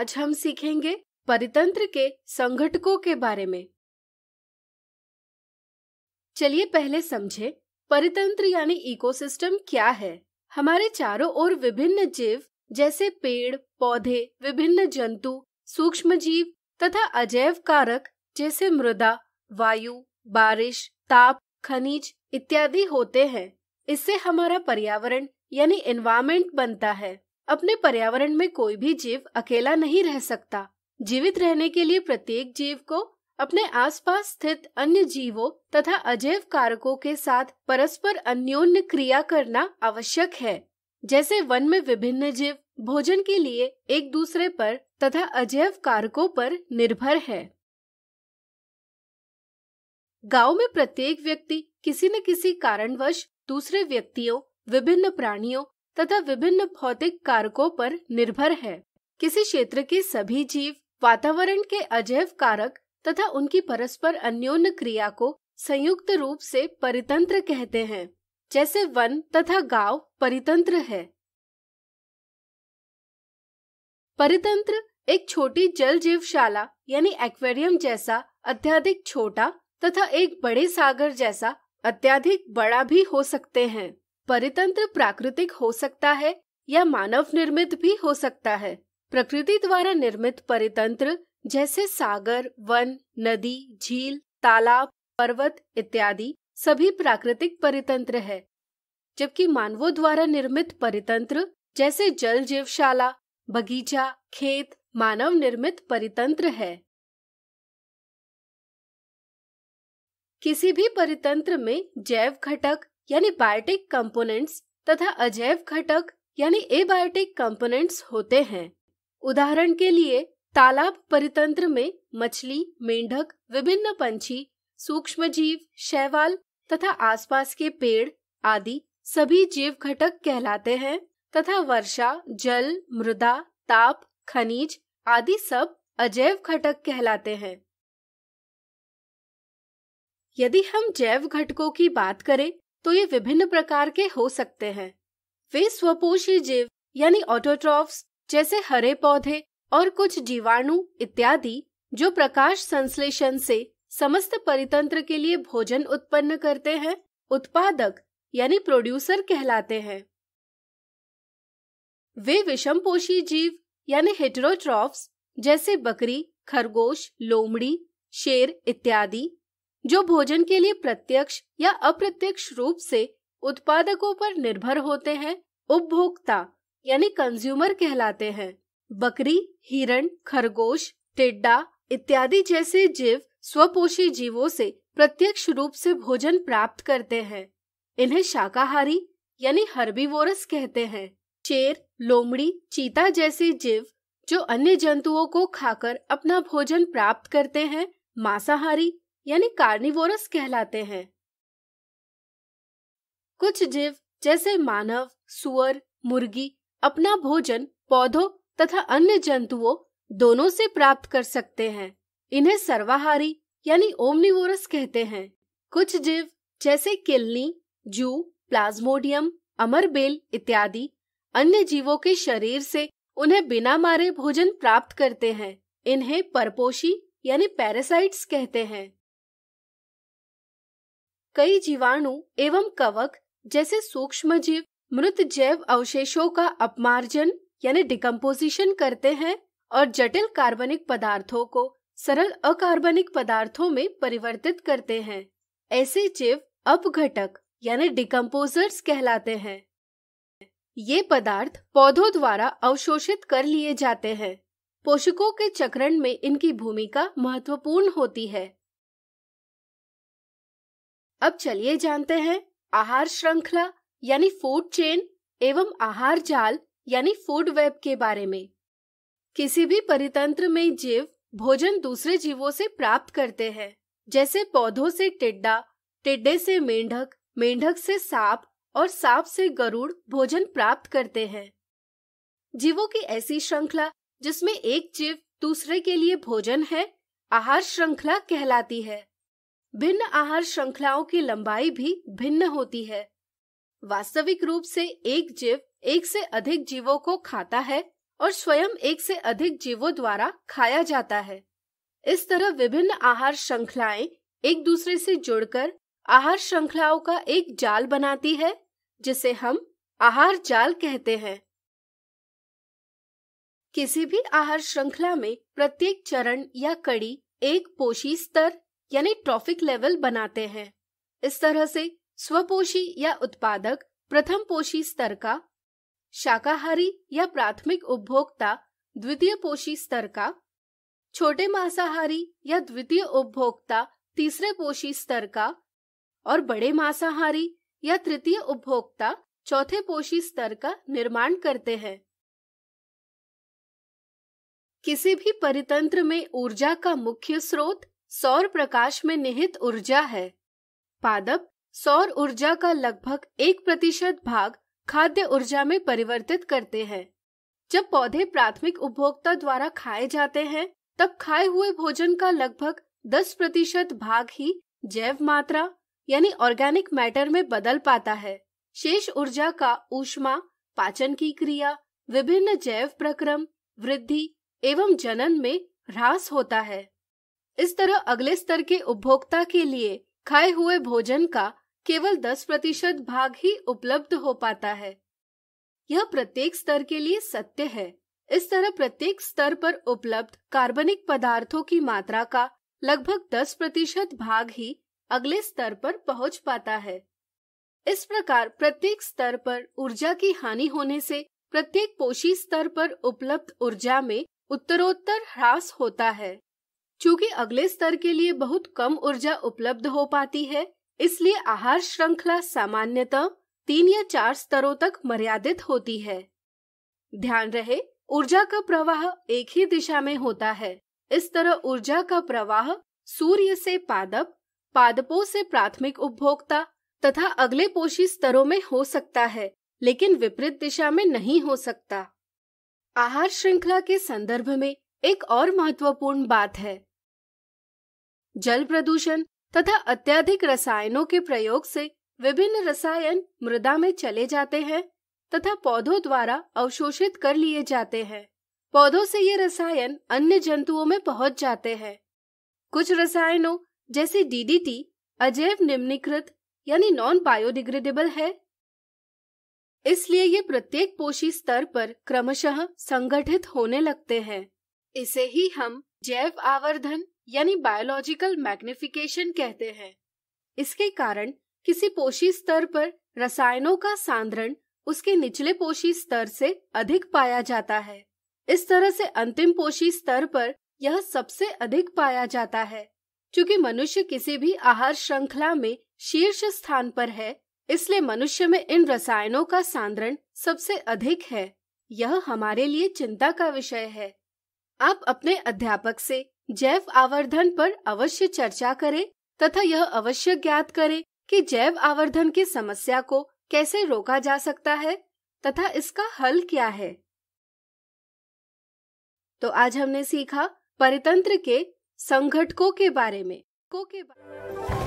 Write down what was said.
आज हम सीखेंगे परितंत्र के संगठकों के बारे में चलिए पहले समझे परितंत्र यानी इकोसिस्टम क्या है हमारे चारों ओर विभिन्न जीव जैसे पेड़ पौधे विभिन्न जंतु सूक्ष्म जीव तथा अजैव कारक जैसे मृदा वायु बारिश ताप खनिज इत्यादि होते हैं इससे हमारा पर्यावरण यानी एनवायरमेंट बनता है अपने पर्यावरण में कोई भी जीव अकेला नहीं रह सकता जीवित रहने के लिए प्रत्येक जीव को अपने आसपास स्थित अन्य जीवों तथा अजैव कारकों के साथ परस्पर अन्योन्य क्रिया करना आवश्यक है जैसे वन में विभिन्न जीव भोजन के लिए एक दूसरे पर तथा अजैव कारकों पर निर्भर है गांव में प्रत्येक व्यक्ति किसी न किसी कारणवश दूसरे व्यक्तियों विभिन्न प्राणियों तथा विभिन्न भौतिक कारकों पर निर्भर है किसी क्षेत्र के सभी जीव वातावरण के अजैव कारक तथा उनकी परस्पर अन्योन क्रिया को संयुक्त रूप से परितंत्र कहते हैं जैसे वन तथा गांव परितंत्र है परितंत्र एक छोटी जल जीवशाला यानी एक्वेरियम जैसा अत्याधिक छोटा तथा एक बड़े सागर जैसा अत्याधिक बड़ा भी हो सकते हैं परितंत्र प्राकृतिक हो सकता है या मानव निर्मित भी हो सकता है प्रकृति द्वारा निर्मित परितंत्र जैसे सागर वन नदी झील तालाब पर्वत इत्यादि सभी प्राकृतिक परितंत्र है जबकि मानवों द्वारा निर्मित परितंत्र जैसे जल जीवशाला बगीचा खेत मानव निर्मित परितंत्र है किसी भी परितंत्र में जैव घटक यानी बायोटिक कंपोनेंट्स तथा अजैव घटक यानी एबायोटिक कंपोनेंट्स होते हैं उदाहरण के लिए तालाब परितंत्र में मछली मेंढक विभिन्न पंछी सूक्ष्म जीव शैवाल तथा आसपास के पेड़ आदि सभी जीव घटक कहलाते हैं तथा वर्षा जल मृदा ताप खनिज आदि सब अजैव घटक कहलाते हैं यदि हम जैव घटकों की बात करें तो ये विभिन्न प्रकार के हो सकते हैं वे स्वपोषी जीव यानी ऑटोट्रॉफ्स जैसे हरे पौधे और कुछ जीवाणु इत्यादि जो प्रकाश संश्लेषण से समस्त परितंत्र के लिए भोजन उत्पन्न करते हैं उत्पादक यानी प्रोड्यूसर कहलाते हैं वे विषमपोषी जीव यानी हेटरोट्रॉफ्स जैसे बकरी खरगोश लोमड़ी शेर इत्यादि जो भोजन के लिए प्रत्यक्ष या अप्रत्यक्ष रूप से उत्पादकों पर निर्भर होते हैं उपभोक्ता यानी कंज्यूमर कहलाते हैं बकरी हिरण खरगोश टिड्डा इत्यादि जैसे जीव स्वपोषी जीवों से प्रत्यक्ष रूप से भोजन प्राप्त करते हैं इन्हें शाकाहारी यानी हर्बीवोरस कहते हैं शेर लोमड़ी चीता जैसे जीव जो अन्य जंतुओं को खाकर अपना भोजन प्राप्त करते हैं मांसाहारी यानी कार्निवोरस कहलाते हैं कुछ जीव जैसे मानव सुअर मुर्गी अपना भोजन पौधों तथा अन्य जंतुओं दोनों से प्राप्त कर सकते हैं इन्हें सर्वाहारी यानी ओमनिवोरस कहते हैं कुछ जीव जैसे किलनी जू प्लाज्मोडियम अमरबेल इत्यादि अन्य जीवों के शरीर से उन्हें बिना मारे भोजन प्राप्त करते हैं इन्हें परपोषी यानी पैरासाइट्स कहते हैं कई जीवाणु एवं कवक जैसे सूक्ष्म जीव मृत जैव अवशेषों का अपमार्जन यानी डिकम्पोजिशन करते हैं और जटिल कार्बनिक पदार्थों को सरल अकार्बनिक पदार्थों में परिवर्तित करते हैं ऐसे जीव अपघटक यानी डिकम्पोजर्स कहलाते हैं ये पदार्थ पौधों द्वारा अवशोषित कर लिए जाते हैं पोषकों के चक्रण में इनकी भूमिका महत्वपूर्ण होती है अब चलिए जानते हैं आहार श्रृंखला यानी फूड चेन एवं आहार जाल यानी फूड वेब के बारे में किसी भी परितंत्र में जीव भोजन दूसरे जीवों से प्राप्त करते हैं जैसे पौधों से टिड्डा टिड्डे से मेंढक मेंढक से सांप और सांप से गरुड़ भोजन प्राप्त करते हैं जीवों की ऐसी श्रृंखला जिसमें एक जीव दूसरे के लिए भोजन है आहार श्रृंखला कहलाती है भिन्न आहार श्रृंखलाओं की लंबाई भी भिन्न होती है वास्तविक रूप से एक जीव एक से अधिक जीवों को खाता है और स्वयं एक से अधिक जीवों द्वारा खाया जाता है इस तरह विभिन्न आहार श्रृंखलाएं एक दूसरे से जुड़कर आहार श्रृंखलाओं का एक जाल बनाती है जिसे हम आहार जाल कहते हैं किसी भी आहार श्रृंखला में प्रत्येक चरण या कड़ी एक पोषी स्तर यानी ट्रॉफिक लेवल बनाते हैं इस तरह से स्वपोषी या उत्पादक प्रथम पोषी स्तर का शाकाहारी या प्राथमिक उपभोक्ता द्वितीय पोषी स्तर का छोटे मांसाहारी या द्वितीय उपभोक्ता तीसरे पोषी स्तर का और बड़े मांसाहारी या तृतीय उपभोक्ता चौथे पोषी स्तर का निर्माण करते हैं किसी भी परितंत्र में ऊर्जा का मुख्य स्रोत सौर प्रकाश में निहित ऊर्जा है पादप सौर ऊर्जा का लगभग एक प्रतिशत भाग खाद्य ऊर्जा में परिवर्तित करते हैं जब पौधे प्राथमिक उपभोक्ता द्वारा खाए जाते हैं तब खाए हुए भोजन का लगभग 10 प्रतिशत भाग ही जैव मात्रा यानी ऑर्गेनिक मैटर में बदल पाता है शेष ऊर्जा का ऊष्मा पाचन की क्रिया विभिन्न जैव प्रक्रम वृद्धि एवं जनन में ह्रास होता है इस तरह अगले स्तर के उपभोक्ता के लिए खाए हुए भोजन का केवल 10 प्रतिशत भाग ही उपलब्ध हो पाता है यह प्रत्येक स्तर के लिए सत्य है इस तरह प्रत्येक स्तर पर उपलब्ध कार्बनिक पदार्थों की मात्रा का लगभग 10 प्रतिशत भाग ही अगले स्तर पर पहुंच पाता है इस प्रकार प्रत्येक स्तर पर ऊर्जा की हानि होने से प्रत्येक पोषी स्तर पर उपलब्ध ऊर्जा में उत्तरोत्तर ह्रास होता है चूंकि अगले स्तर के लिए बहुत कम ऊर्जा उपलब्ध हो पाती है इसलिए आहार श्रृंखला सामान्यतः तीन या चार स्तरों तक मर्यादित होती है ध्यान रहे ऊर्जा का प्रवाह एक ही दिशा में होता है इस तरह ऊर्जा का प्रवाह सूर्य से पादप पादपों से प्राथमिक उपभोक्ता तथा अगले पोषी स्तरों में हो सकता है लेकिन विपरीत दिशा में नहीं हो सकता आहार श्रृंखला के संदर्भ में एक और महत्वपूर्ण बात है जल प्रदूषण तथा अत्यधिक रसायनों के प्रयोग से विभिन्न रसायन मृदा में चले जाते हैं तथा पौधों द्वारा अवशोषित कर लिए जाते हैं पौधों से ये रसायन अन्य जंतुओं में पहुंच जाते हैं कुछ रसायनों जैसे डीडीटी अजैव निम्नीकृत यानी नॉन बायोडिग्रेडेबल है इसलिए ये प्रत्येक पोषी स्तर पर क्रमशः संगठित होने लगते हैं इसे ही हम जैव आवर्धन यानी बायोलॉजिकल मैग्निफिकेशन कहते हैं इसके कारण किसी पोषी स्तर पर रसायनों का सांद्रण उसके निचले पोषी स्तर से अधिक पाया जाता है इस तरह से अंतिम पोषी स्तर पर यह सबसे अधिक पाया जाता है क्योंकि मनुष्य किसी भी आहार श्रृंखला में शीर्ष स्थान पर है इसलिए मनुष्य में इन रसायनों का सांद्रण सबसे अधिक है यह हमारे लिए चिंता का विषय है आप अपने अध्यापक से जैव आवर्धन पर अवश्य चर्चा करें तथा यह अवश्य ज्ञात करें कि जैव आवर्धन की समस्या को कैसे रोका जा सकता है तथा इसका हल क्या है तो आज हमने सीखा परितंत्र के संघटकों के बारे में को के बारे में।